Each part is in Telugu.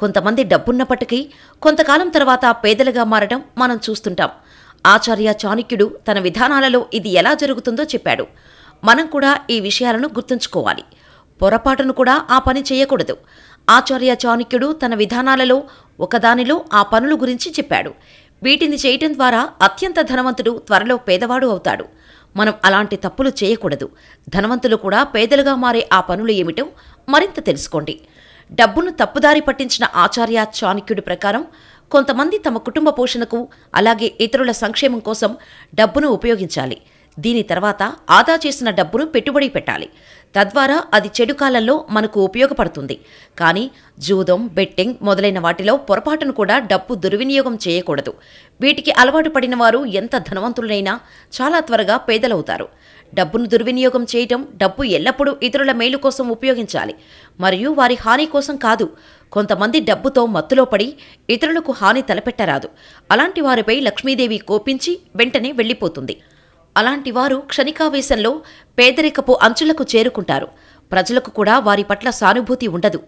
కొంతమంది డబ్బున్నప్పటికీ కొంతకాలం తర్వాత పేదలుగా మారడం మనం చూస్తుంటాం ఆచార్య చాణుక్యుడు తన విధానాలలో ఇది ఎలా జరుగుతుందో చెప్పాడు మనం కూడా ఈ విషయాలను గుర్తుంచుకోవాలి పొరపాటును కూడా ఆ పని చేయకూడదు ఆచార్య చాణిక్యుడు తన విధానాలలో ఒకదానిలో ఆ పనుల గురించి చెప్పాడు వీటిని చేయటం ద్వారా అత్యంత ధనవంతుడు త్వరలో పేదవాడు అవుతాడు మనం అలాంటి తప్పులు చేయకూడదు ధనవంతులు కూడా పేదలుగా మారే ఆ పనులు ఏమిటో మరింత తెలుసుకోండి డబ్బును తప్పుదారి పట్టించిన ఆచార్య చాణక్యుడి ప్రకారం కొంతమంది తమ కుటుంబ పోషణకు అలాగే ఇతరుల సంక్షేమం కోసం డబ్బును ఉపయోగించాలి దీని తర్వాత ఆదా చేసిన డబ్బును పెట్టుబడి పెట్టాలి తద్వారా అది చెడు కాలంలో మనకు ఉపయోగపడుతుంది కానీ జూదం బెట్టింగ్ మొదలైన వాటిలో పొరపాటును కూడా డబ్బు దుర్వినియోగం చేయకూడదు వీటికి అలవాటు పడిన వారు ఎంత ధనవంతులైనా చాలా త్వరగా పేదలవుతారు డబ్బును దుర్వినియోగం చేయటం డబ్బు ఎల్లప్పుడూ ఇతరుల మేలు కోసం ఉపయోగించాలి మరియు వారి హాని కోసం కాదు కొంతమంది డబ్బుతో మత్తులో పడి ఇతరులకు హాని తలపెట్టరాదు అలాంటి వారిపై లక్ష్మీదేవి కోపించి వెంటనే వెళ్ళిపోతుంది అలాంటి వారు క్షణికావేశంలో పేదరికపు అంచులకు చేరుకుంటారు ప్రజలకు కూడా వారి పట్ల సానుభూతి ఉండదు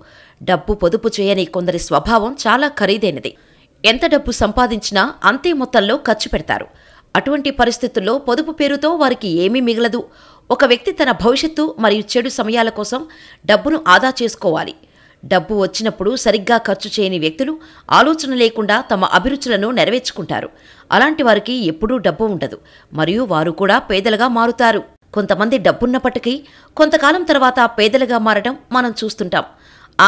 డబ్బు పొదుపు చేయని కొందరి స్వభావం చాలా ఖరీదైనది ఎంత డబ్బు సంపాదించినా అంతే మొత్తంలో ఖర్చు పెడతారు అటువంటి పరిస్థితుల్లో పొదుపు పేరుతో వారికి ఏమీ మిగలదు ఒక వ్యక్తి తన భవిష్యత్తు మరియు చెడు సమయాల కోసం డబ్బును ఆదా చేసుకోవాలి డబ్బు వచ్చినప్పుడు సరిగ్గా ఖర్చు చేయని వ్యక్తులు ఆలోచన లేకుండా తమ అభిరుచులను నెరవేర్చుకుంటారు అలాంటి వారికి ఎప్పుడూ డబ్బు ఉండదు మరియు వారు కూడా పేదలుగా మారుతారు కొంతమంది డబ్బున్నప్పటికీ కొంతకాలం తర్వాత పేదలుగా మారడం మనం చూస్తుంటాం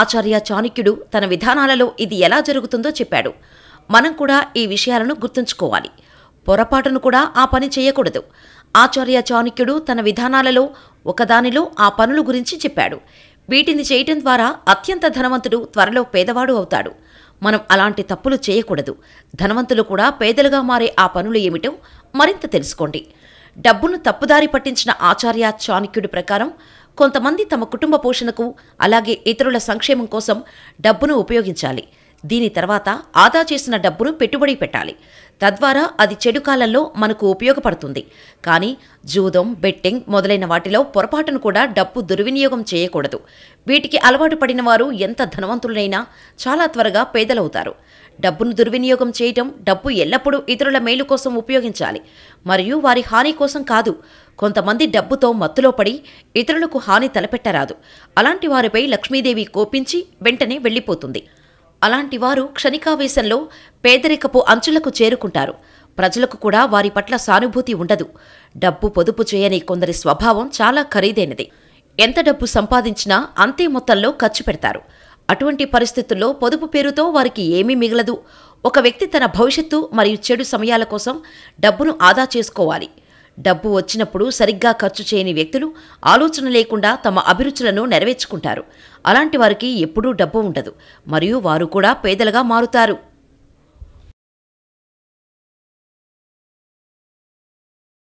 ఆచార్య చాణక్యుడు తన విధానాలలో ఇది ఎలా జరుగుతుందో చెప్పాడు మనం కూడా ఈ విషయాలను గుర్తుంచుకోవాలి పొరపాటును కూడా ఆ పని చేయకూడదు ఆచార్య చాణక్యుడు తన విధానాలలో ఒకదానిలో ఆ పనుల గురించి చెప్పాడు వీటిని చేయటం ద్వారా అత్యంత ధనవంతుడు త్వరలో పేదవాడు అవుతాడు మనం అలాంటి తప్పులు చేయకూడదు ధనవంతులు కూడా పేదలుగా మారే ఆ పనులు ఏమిటో మరింత తెలుసుకోండి డబ్బును తప్పుదారి పట్టించిన ఆచార్య చాణక్యుడి ప్రకారం కొంతమంది తమ కుటుంబ పోషణకు అలాగే ఇతరుల సంక్షేమం కోసం డబ్బును ఉపయోగించాలి దీని తర్వాత ఆదా చేసిన డబ్బును పెట్టుబడి పెట్టాలి తద్వారా అది చెడు కాలంలో మనకు ఉపయోగపడుతుంది కానీ జూదం బెట్టింగ్ మొదలైన వాటిలో పొరపాటును కూడా డబ్బు దుర్వినియోగం చేయకూడదు వీటికి అలవాటు పడిన వారు ఎంత ధనవంతులైనా చాలా త్వరగా పేదలవుతారు డబ్బును దుర్వినియోగం చేయటం డబ్బు ఎల్లప్పుడూ ఇతరుల మేలు కోసం ఉపయోగించాలి మరియు వారి హాని కోసం కాదు కొంతమంది డబ్బుతో మత్తులో పడి ఇతరులకు హాని తలపెట్టరాదు అలాంటి వారిపై లక్ష్మీదేవి కోపించి వెంటనే వెళ్ళిపోతుంది అలాంటి వారు క్షణికావేశంలో పేదరికపు అంచులకు చేరుకుంటారు ప్రజలకు కూడా వారి పట్ల సానుభూతి ఉండదు డబ్బు పొదుపు చేయని కొందరి స్వభావం చాలా ఖరీదైనది ఎంత డబ్బు సంపాదించినా అంతే మొత్తంలో ఖర్చు పెడతారు అటువంటి పరిస్థితుల్లో పొదుపు పేరుతో వారికి ఏమీ మిగలదు ఒక వ్యక్తి తన భవిష్యత్తు మరియు చెడు సమయాల కోసం డబ్బును ఆదా చేసుకోవాలి డబ్బు వచ్చినప్పుడు సరిగ్గా ఖర్చు చేయని వ్యక్తులు ఆలోచన లేకుండా తమ అభిరుచులను నెరవేర్చుకుంటారు అలాంటి వారికి ఎప్పుడూ డబ్బు ఉండదు మరియు వారు కూడా పేదలుగా మారుతారు